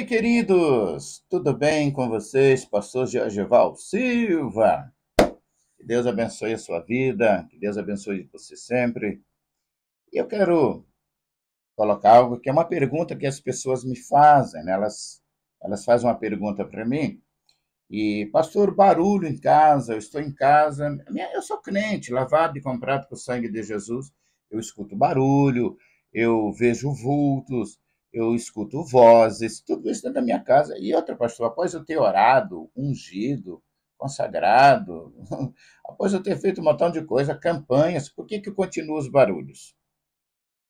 Oi, queridos! Tudo bem com vocês? Pastor Georgeval Silva. Que Deus abençoe a sua vida, que Deus abençoe você sempre. E eu quero colocar algo que é uma pergunta que as pessoas me fazem, né? elas, elas fazem uma pergunta para mim. E, pastor, barulho em casa, eu estou em casa, eu sou crente, lavado e comprado com o sangue de Jesus, eu escuto barulho, eu vejo vultos, eu escuto vozes, tudo isso dentro da minha casa. E outra, pastor, após eu ter orado, ungido, consagrado, após eu ter feito um montão de coisa, campanhas, por que, que continuam os barulhos?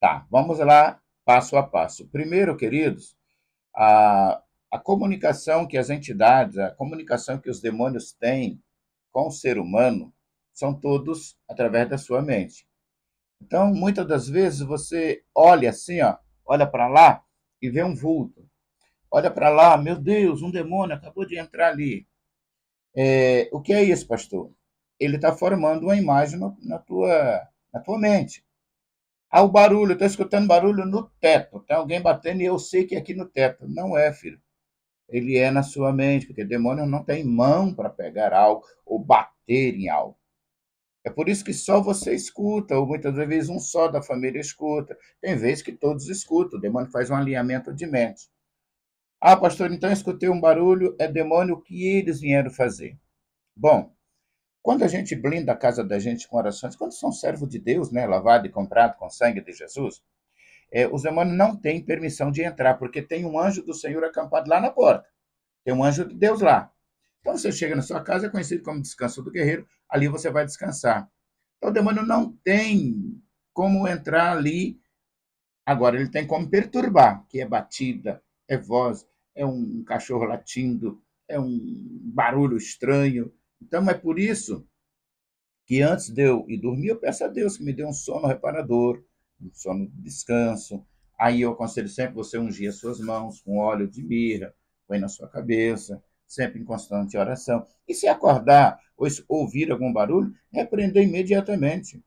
Tá, vamos lá passo a passo. Primeiro, queridos, a, a comunicação que as entidades, a comunicação que os demônios têm com o ser humano, são todos através da sua mente. Então, muitas das vezes você olha assim, ó, olha para lá e vê um vulto. Olha para lá, meu Deus, um demônio acabou de entrar ali. É, o que é isso, pastor? Ele está formando uma imagem na, na, tua, na tua mente. Ah, o barulho, estou escutando barulho no teto. Tem tá? alguém batendo e eu sei que é aqui no teto. Não é, filho. Ele é na sua mente, porque demônio não tem mão para pegar algo ou bater em algo. É por isso que só você escuta, ou muitas vezes um só da família escuta. Tem vezes que todos escutam, o demônio faz um alinhamento de mente. Ah, pastor, então escutei um barulho, é demônio o que eles vieram fazer. Bom, quando a gente blinda a casa da gente com orações, quando são servos de Deus, né, lavado e comprado com sangue de Jesus, é, os demônios não têm permissão de entrar, porque tem um anjo do Senhor acampado lá na porta. Tem um anjo de Deus lá. Então, você chega na sua casa, é conhecido como descanso do guerreiro, ali você vai descansar. Então, o demônio não tem como entrar ali. Agora, ele tem como perturbar, que é batida, é voz, é um cachorro latindo, é um barulho estranho. Então, é por isso que antes de eu ir dormir, eu peço a Deus que me dê um sono reparador, um sono de descanso. Aí eu aconselho sempre você ungir as suas mãos com óleo de mirra, põe na sua cabeça, sempre em constante oração. E se acordar ou ouvir algum barulho, repreender imediatamente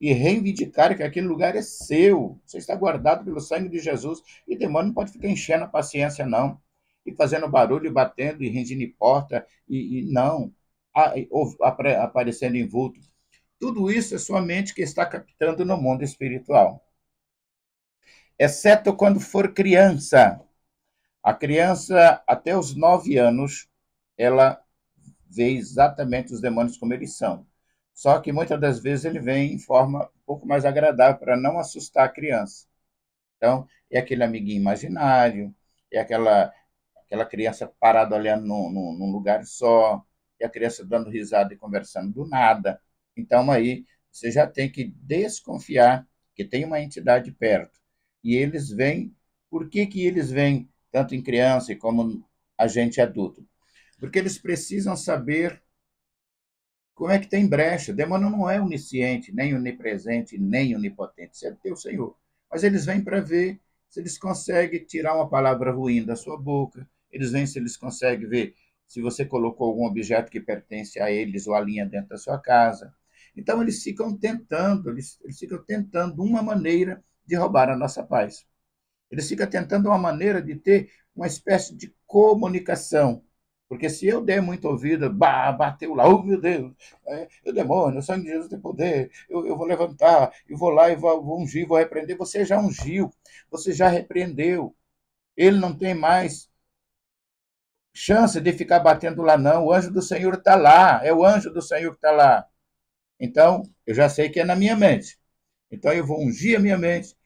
e reivindicar que aquele lugar é seu. Você está guardado pelo sangue de Jesus e demônio não pode ficar enchendo a paciência, não. E fazendo barulho, batendo e rendindo porta, e, e não, a, ou, apre, aparecendo em vulto. Tudo isso é sua mente que está captando no mundo espiritual. Exceto quando for criança. A criança, até os nove anos, ela vê exatamente os demônios como eles são. Só que muitas das vezes ele vem em forma um pouco mais agradável para não assustar a criança. Então, é aquele amiguinho imaginário, é aquela, aquela criança parada olhando num, num, num lugar só, é a criança dando risada e conversando do nada. Então, aí, você já tem que desconfiar que tem uma entidade perto. E eles vêm, por que, que eles vêm? tanto em criança como a gente adulto. Porque eles precisam saber como é que tem brecha. O demônio não é onisciente, nem onipresente, nem onipotente. Isso é teu Senhor. Mas eles vêm para ver se eles conseguem tirar uma palavra ruim da sua boca. Eles vêm se eles conseguem ver se você colocou algum objeto que pertence a eles ou a linha dentro da sua casa. Então eles ficam tentando, eles, eles ficam tentando uma maneira de roubar a nossa paz. Eles ficam tentando uma maneira de ter uma espécie de comunicação. Porque se eu der muito ouvido, bah, bateu lá, oh meu Deus, é, o demônio, o sangue de Jesus tem poder, eu, eu vou levantar, eu vou lá e vou, vou ungir, vou repreender. Você já ungiu, você já repreendeu. Ele não tem mais chance de ficar batendo lá, não. O anjo do Senhor está lá, é o anjo do Senhor que está lá. Então, eu já sei que é na minha mente. Então, eu vou ungir a minha mente,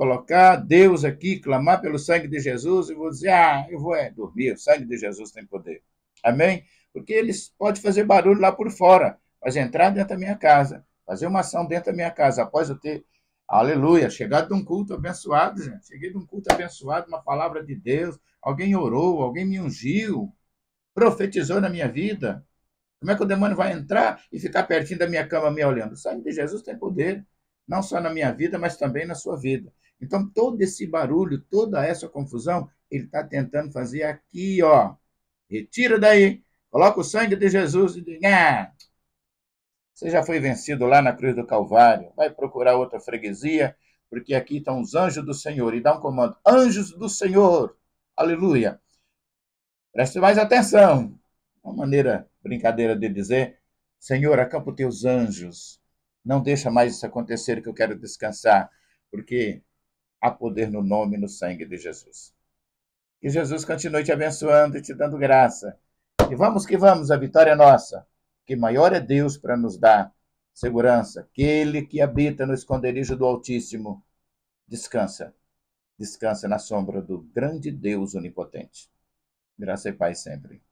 colocar Deus aqui, clamar pelo sangue de Jesus e vou dizer: ah, eu vou é, dormir, o sangue de Jesus tem poder. Amém? Porque eles podem fazer barulho lá por fora, mas entrar dentro da minha casa, fazer uma ação dentro da minha casa, após eu ter, aleluia, chegado de um culto abençoado, gente. Cheguei de um culto abençoado, uma palavra de Deus, alguém orou, alguém me ungiu, profetizou na minha vida. Como é que o demônio vai entrar e ficar pertinho da minha cama me olhando? O sangue de Jesus tem poder não só na minha vida, mas também na sua vida. Então, todo esse barulho, toda essa confusão, ele está tentando fazer aqui, ó. Retira daí, coloca o sangue de Jesus e diga: ah, você já foi vencido lá na cruz do Calvário, vai procurar outra freguesia, porque aqui estão tá os anjos do Senhor, e dá um comando, anjos do Senhor, aleluia. Preste mais atenção, uma maneira, brincadeira de dizer, Senhor, acampa os teus anjos não deixa mais isso acontecer que eu quero descansar, porque há poder no nome e no sangue de Jesus. Que Jesus continue te abençoando e te dando graça. E vamos que vamos, a vitória é nossa. Que maior é Deus para nos dar segurança. Aquele que habita no esconderijo do Altíssimo, descansa. Descansa na sombra do grande Deus onipotente. Graça e paz sempre.